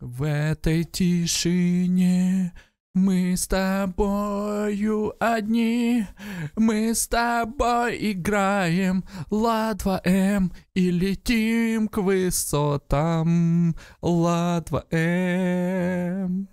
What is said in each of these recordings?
В этой тишине мы с тобою одни, мы с тобой играем Ла-2М эм и летим к высотам Ла-2М. Эм.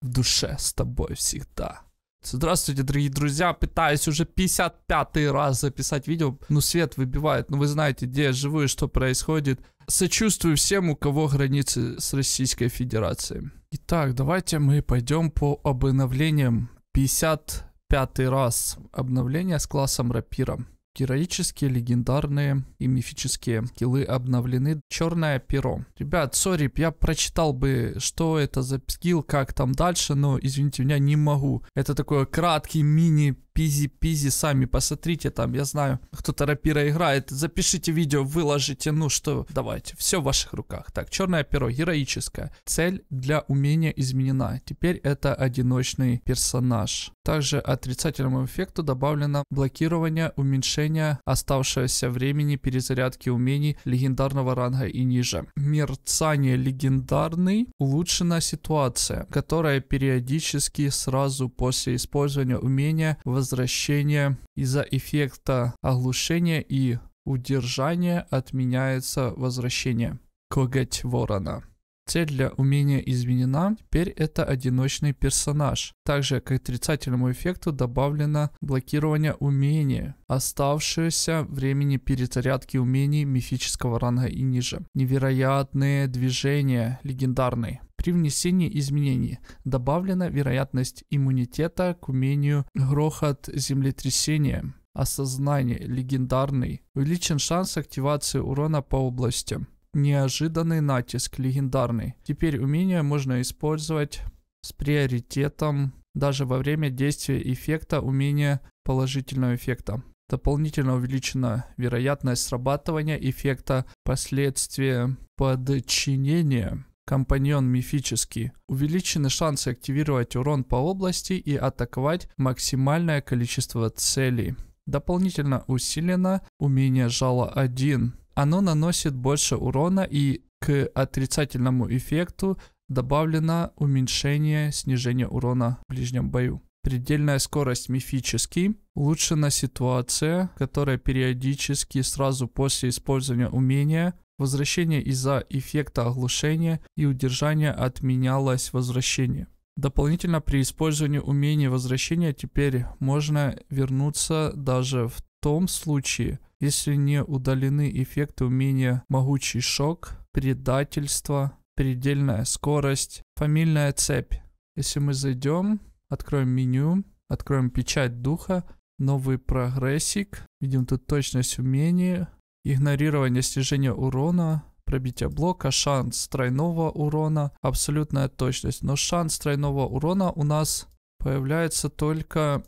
В душе с тобой всегда. Здравствуйте, дорогие друзья. Пытаюсь уже 55 раз записать видео. но ну, свет выбивает. Но ну, вы знаете, где я живу и что происходит. Сочувствую всем, у кого границы с Российской Федерацией. Итак, давайте мы пойдем по обновлениям. 55 раз обновление с классом рапира. Героические, легендарные и мифические скиллы обновлены. Черное перо. Ребят, сори, я прочитал бы, что это за скилл, как там дальше, но, извините меня, не могу. Это такой краткий мини пизи-пизи, сами посмотрите там, я знаю, кто-то рапира играет, запишите видео, выложите, ну что, давайте, все в ваших руках. Так, черное перо, героическое. Цель для умения изменена, теперь это одиночный персонаж. Также отрицательному эффекту добавлено блокирование уменьшения оставшегося времени перезарядки умений легендарного ранга и ниже. Мерцание легендарный, улучшена ситуация, которая периодически сразу после использования умения воз возвращения из-за эффекта оглушения и удержания отменяется возвращение. Коготь ворона. Цель для умения изменена, теперь это одиночный персонаж. Также к отрицательному эффекту добавлено блокирование умения, оставшееся времени перезарядки умений мифического ранга и ниже. Невероятные движения, легендарный. При внесении изменений добавлена вероятность иммунитета к умению грохот землетрясения, осознание легендарный, увеличен шанс активации урона по области. Неожиданный натиск легендарный. Теперь умение можно использовать с приоритетом даже во время действия эффекта умения положительного эффекта. Дополнительно увеличена вероятность срабатывания эффекта последствия подчинения компаньон мифический. Увеличены шансы активировать урон по области и атаковать максимальное количество целей. Дополнительно усилено умение жала 1. Оно наносит больше урона и к отрицательному эффекту добавлено уменьшение снижения урона в ближнем бою. Предельная скорость мифический. Улучшена ситуация, которая периодически сразу после использования умения Возвращение из-за эффекта оглушения и удержания отменялось возвращение. Дополнительно при использовании умения возвращения теперь можно вернуться даже в том случае, если не удалены эффекты умения «Могучий шок», «Предательство», «Предельная скорость», «Фамильная цепь». Если мы зайдем, откроем меню, откроем печать духа, новый прогрессик, видим тут точность умения игнорирование снижения урона, пробитие блока, шанс тройного урона, абсолютная точность. Но шанс тройного урона у нас появляется только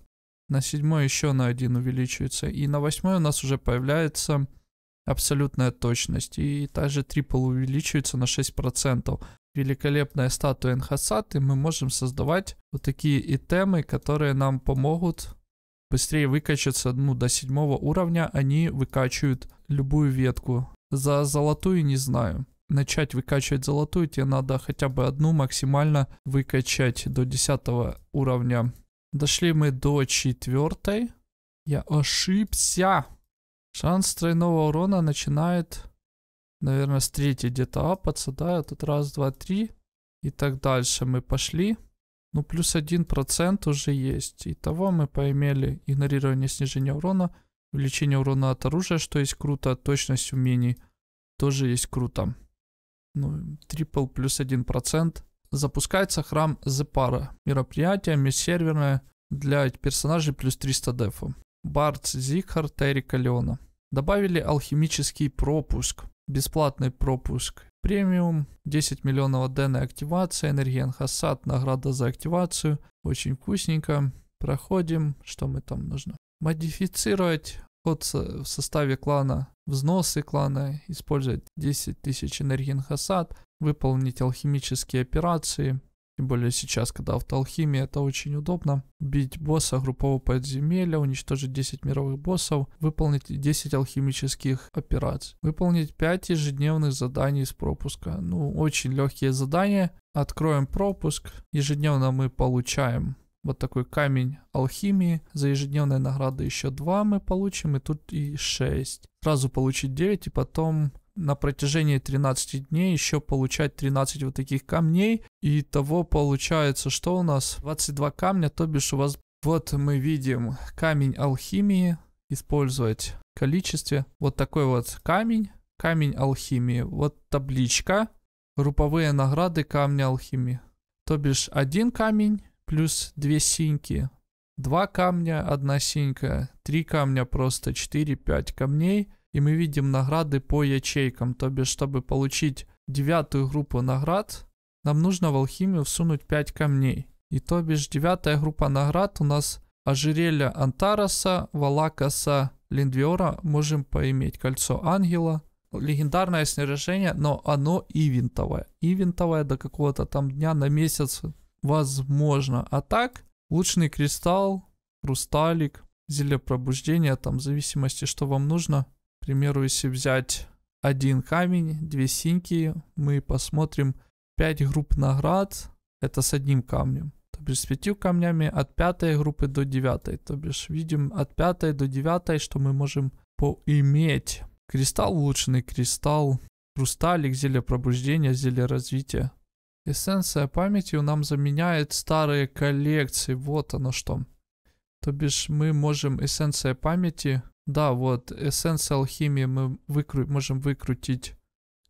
на седьмой еще на один увеличивается. И на восьмой у нас уже появляется абсолютная точность. И также трипл увеличивается на 6%. Великолепная статуя Энхасаты. Мы можем создавать вот такие итемы, которые нам помогут быстрее выкачаться ну, до седьмого уровня, они выкачивают любую ветку. За золотую не знаю. Начать выкачивать золотую, тебе надо хотя бы одну максимально выкачать до десятого уровня. Дошли мы до четвертой. Я ошибся. Шанс тройного урона начинает, наверное, с третьей где-то апаться, да? Тут раз, два, три. И так дальше мы пошли ну, плюс один процент уже есть. Итого мы поимели игнорирование снижения урона, увеличение урона от оружия, что есть круто, точность умений тоже есть круто. Ну, трипл плюс один процент. Запускается храм Зепара. Мероприятие межсерверное для персонажей плюс 300 дефа. Барц, Зихар, Террика, Леона. Добавили алхимический пропуск. Бесплатный пропуск Премиум, 10 миллионов Дэна активация, Энерген Хасад, награда за активацию. Очень вкусненько. Проходим. Что мы там нужно? Модифицировать ход в составе клана, взносы клана, использовать 10 тысяч энерген хасад, выполнить алхимические операции, тем более сейчас, когда в алхимии это очень удобно. Бить босса группового подземелья, уничтожить 10 мировых боссов, выполнить 10 алхимических операций. Выполнить 5 ежедневных заданий из пропуска. Ну, очень легкие задания. Откроем пропуск. Ежедневно мы получаем вот такой камень алхимии. За ежедневные награды еще 2 мы получим, и тут и 6. Сразу получить 9, и потом на протяжении 13 дней еще получать 13 вот таких камней. И того получается, что у нас 22 камня, то бишь у вас вот мы видим камень алхимии, использовать в количестве. Вот такой вот камень, камень алхимии. Вот табличка, руповые награды камня алхимии. То бишь один камень плюс две синьки. Два камня, одна синька, три камня, просто четыре пять камней и мы видим награды по ячейкам. То бишь, чтобы получить девятую группу наград, нам нужно в алхимию всунуть 5 камней. И то бишь, девятая группа наград у нас ожерелье Антараса, Валакаса, Линдвиора. Можем поиметь кольцо ангела. Легендарное снаряжение, но оно ивентовое. Ивентовое до какого-то там дня на месяц возможно. А так, лучный кристалл, хрусталик, зелье пробуждения, там в зависимости, что вам нужно – примеру, если взять один камень, две синьки, мы посмотрим 5 групп наград, это с одним камнем. То бишь с пятью камнями от пятой группы до девятой. То бишь видим от пятой до девятой, что мы можем поиметь. Кристалл, улучшенный кристалл, хрусталик, зелье пробуждения, зелье развития. Эссенция памятью нам заменяет старые коллекции. Вот оно что. То бишь мы можем эссенция памяти да, вот, эссенс алхимии мы выкру... можем выкрутить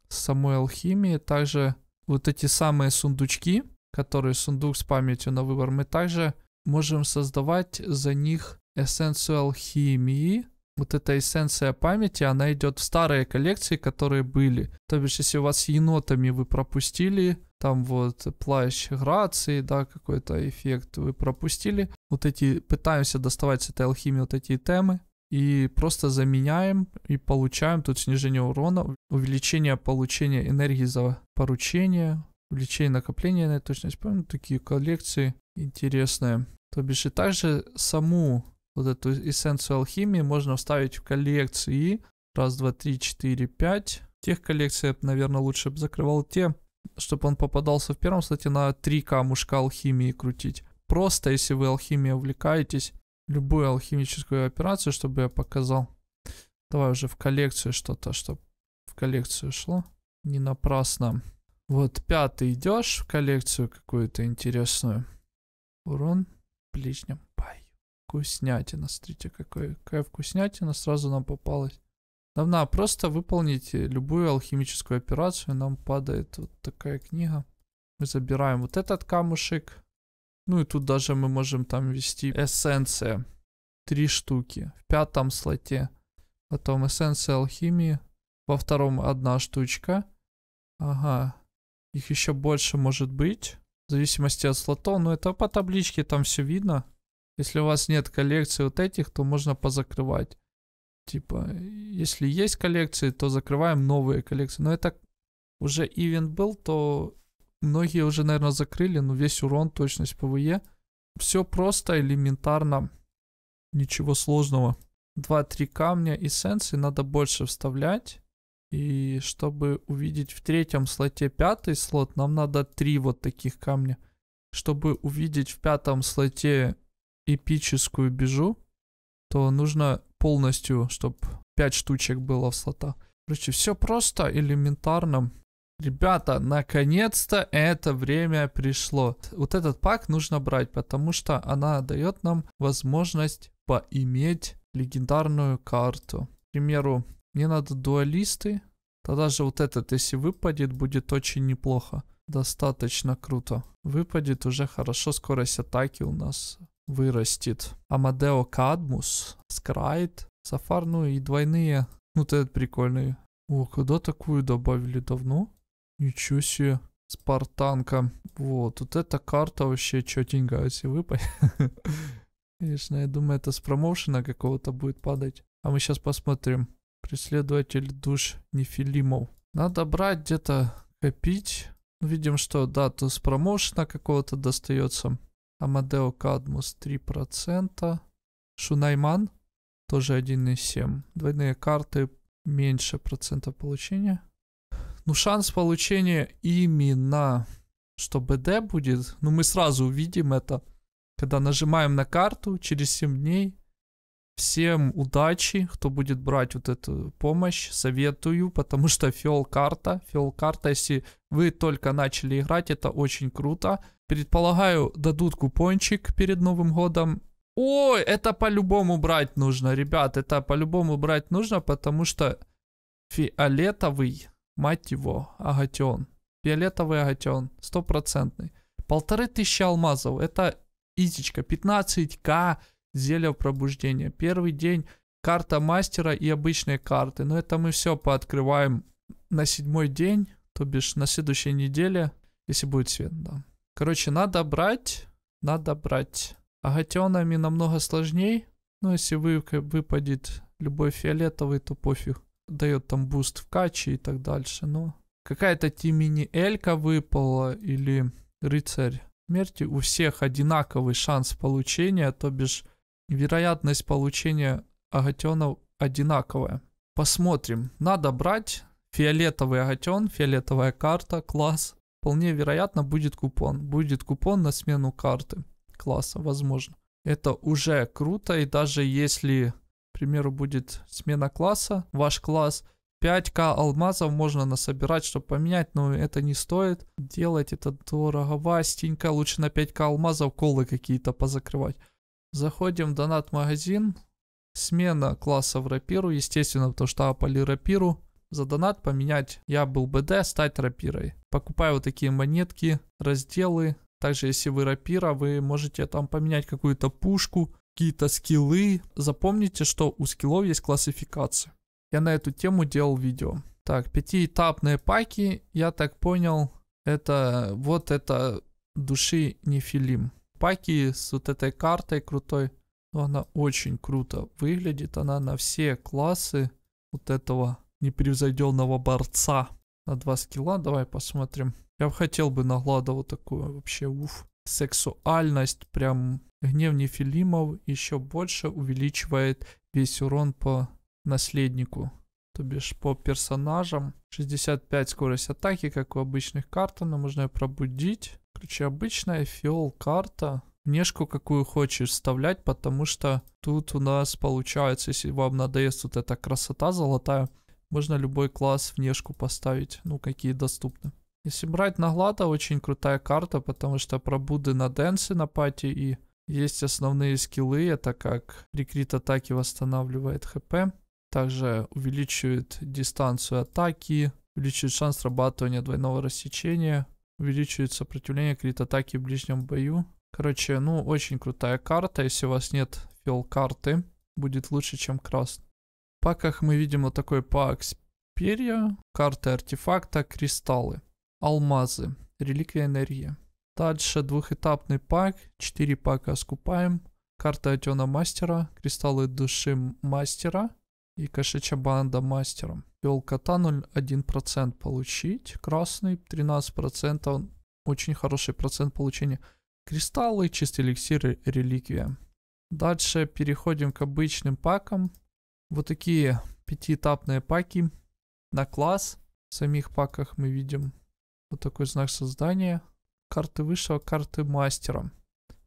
с самой алхимии. Также вот эти самые сундучки, которые сундук с памятью на выбор, мы также можем создавать за них эссенцию алхимии. Вот эта эссенция памяти, она идет в старые коллекции, которые были. То бишь, если у вас енотами вы пропустили, там вот плащ грации, да, какой-то эффект вы пропустили. Вот эти, пытаемся доставать с этой алхимии вот эти темы и просто заменяем и получаем тут снижение урона, увеличение получения энергии за поручение, увеличение накопления на точность. Помню, такие коллекции интересные. То бишь и также саму вот эту эссенцию алхимии можно вставить в коллекции. Раз, два, три, четыре, пять. Тех коллекций я, наверное, лучше бы закрывал те, чтобы он попадался в первом слоте на три камушка алхимии крутить. Просто, если вы алхимией увлекаетесь, любую алхимическую операцию, чтобы я показал. Давай уже в коллекцию что-то, чтобы в коллекцию шло. Не напрасно. Вот пятый идешь в коллекцию какую-то интересную. Урон ближнем бою. Вкуснятина. Смотрите, какой, какая вкуснятина сразу нам попалась. Давно просто выполните любую алхимическую операцию. Нам падает вот такая книга. Мы забираем вот этот камушек. Ну и тут даже мы можем там ввести эссенция. Три штуки. В пятом слоте. Потом эссенция алхимии. Во втором одна штучка. Ага. Их еще больше может быть. В зависимости от слотов. Но это по табличке там все видно. Если у вас нет коллекции вот этих, то можно позакрывать. Типа, если есть коллекции, то закрываем новые коллекции. Но это уже ивент был, то Многие уже, наверное, закрыли, но весь урон, точность ПВЕ. Все просто, элементарно. Ничего сложного. 2-3 камня и сенсы надо больше вставлять. И чтобы увидеть в третьем слоте пятый слот, нам надо три вот таких камня. Чтобы увидеть в пятом слоте эпическую бежу, то нужно полностью, чтобы 5 штучек было в слота. Короче, все просто, элементарно. Ребята, наконец-то это время пришло. Вот этот пак нужно брать, потому что она дает нам возможность поиметь легендарную карту. К примеру, мне надо дуалисты. Тогда же вот этот, если выпадет, будет очень неплохо. Достаточно круто. Выпадет уже хорошо, скорость атаки у нас вырастет. Амадео Кадмус, Скрайт, Сафар, ну и двойные. Ну, вот этот прикольный. О, когда такую добавили? Давно? Ничего себе. Спартанка. Вот, вот эта карта вообще четенькая, если выпадет, Конечно, я думаю, это с промоушена какого-то будет падать. А мы сейчас посмотрим. Преследователь душ нефилимов. Надо брать где-то, копить. Ну, видим, что да, то с промоушена какого-то достается. Амадео Кадмус 3%. Шунайман тоже 1,7. Двойные карты меньше процента получения. Ну, шанс получения именно, что БД будет, ну, мы сразу увидим это, когда нажимаем на карту через 7 дней. Всем удачи, кто будет брать вот эту помощь, советую, потому что фиол карта, фиол карта, если вы только начали играть, это очень круто. Предполагаю, дадут купончик перед Новым годом. Ой, это по-любому брать нужно, ребят, это по-любому брать нужно, потому что фиолетовый Мать его, агатион. Фиолетовый агатион, стопроцентный. Полторы тысячи алмазов, это изичка, 15к зелья пробуждения. Первый день карта мастера и обычные карты. Но это мы все пооткрываем на седьмой день, то бишь на следующей неделе, если будет свет, да. Короче, надо брать, надо брать. Агатионами намного сложней, но ну, если выпадет любой фиолетовый, то пофиг дает там буст в каче и так дальше. но какая-то Тимини Элька выпала или Рыцарь смерти. У всех одинаковый шанс получения, то бишь вероятность получения агатенов одинаковая. Посмотрим. Надо брать фиолетовый агатен, фиолетовая карта, класс. Вполне вероятно будет купон. Будет купон на смену карты класса, возможно. Это уже круто, и даже если примеру, будет смена класса, ваш класс, 5к алмазов можно насобирать, чтобы поменять, но это не стоит. Делать это дорого. дороговастенько, лучше на 5к алмазов колы какие-то позакрывать. Заходим в донат-магазин, смена класса в рапиру, естественно, потому что апали рапиру. За донат поменять я был БД, стать рапирой. Покупаю вот такие монетки, разделы. Также если вы рапира, вы можете там поменять какую-то пушку, какие-то скиллы, запомните, что у скиллов есть классификация. Я на эту тему делал видео. Так, пятиэтапные паки, я так понял, это вот это души нефилим. Паки с вот этой картой крутой, она очень круто выглядит, она на все классы вот этого непревзойденного борца. На два скилла, давай посмотрим. Я бы хотел бы нагладу вот такую вообще, уф сексуальность прям гнев нефилимов еще больше увеличивает весь урон по наследнику. То бишь по персонажам. 65 скорость атаки, как у обычных карт, но можно ее пробудить. Короче, обычная фиол карта. Внешку какую хочешь вставлять, потому что тут у нас получается, если вам надоест вот эта красота золотая, можно любой класс внешку поставить, ну какие доступны. Если брать Наглата, очень крутая карта, потому что пробуды на денсы на пати и есть основные скиллы, это как рекрит атаки восстанавливает хп, также увеличивает дистанцию атаки, увеличивает шанс срабатывания двойного рассечения, увеличивает сопротивление крит атаки в ближнем бою. Короче, ну очень крутая карта, если у вас нет фил карты, будет лучше, чем красный. В паках мы видим вот такой пак перья, карты артефакта, кристаллы. Алмазы. Реликвия энергии. Дальше двухэтапный пак. 4 пака скупаем. Карта Атена Мастера. Кристаллы Души Мастера. И кошачья Банда Мастера. Пел кота 0,1% получить. Красный 13%. Очень хороший процент получения. Кристаллы, чистый эликсир, реликвия. Дальше переходим к обычным пакам. Вот такие пятиэтапные паки на класс. В самих паках мы видим вот такой знак создания. Карты высшего, карты мастера.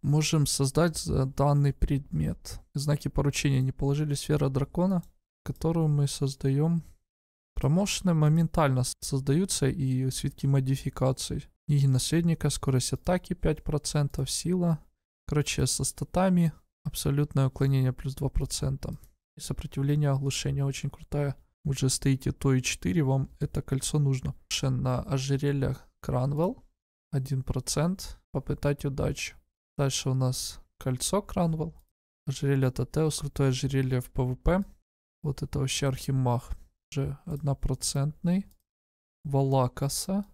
Можем создать э, данный предмет. Знаки поручения не положили сфера дракона, которую мы создаем. Промоушены моментально создаются и свитки модификаций. Книги наследника, скорость атаки 5%, сила. Короче, со статами абсолютное уклонение плюс 2%. И сопротивление оглушения очень крутая уже стоите то и 4, вам это кольцо нужно. На ожерелье Кранвелл 1%. Попытать удачу. Дальше у нас кольцо Кранвелл. Ожерелье Татеус, крутое ожерелье в ПВП. Вот это вообще архимаг. Уже однопроцентный. Валакаса.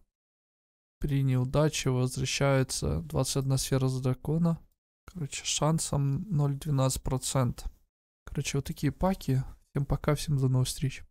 При неудаче возвращается 21 сфера с дракона. Короче, шансом 0,12%. Короче, вот такие паки. Всем пока, всем до новых встреч.